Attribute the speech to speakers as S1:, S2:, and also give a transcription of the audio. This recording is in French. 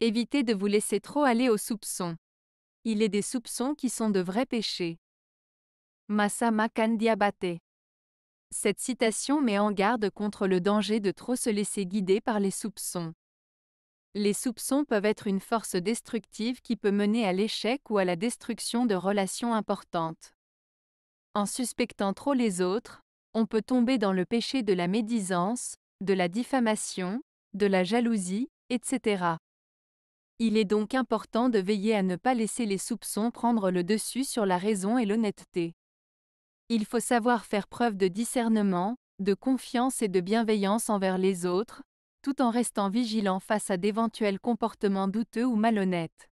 S1: Évitez de vous laisser trop aller aux soupçons. Il est des soupçons qui sont de vrais péchés. Masama Kandiabate. Cette citation met en garde contre le danger de trop se laisser guider par les soupçons. Les soupçons peuvent être une force destructive qui peut mener à l'échec ou à la destruction de relations importantes. En suspectant trop les autres, on peut tomber dans le péché de la médisance, de la diffamation, de la jalousie, etc. Il est donc important de veiller à ne pas laisser les soupçons prendre le dessus sur la raison et l'honnêteté. Il faut savoir faire preuve de discernement, de confiance et de bienveillance envers les autres, tout en restant vigilant face à d'éventuels comportements douteux ou malhonnêtes.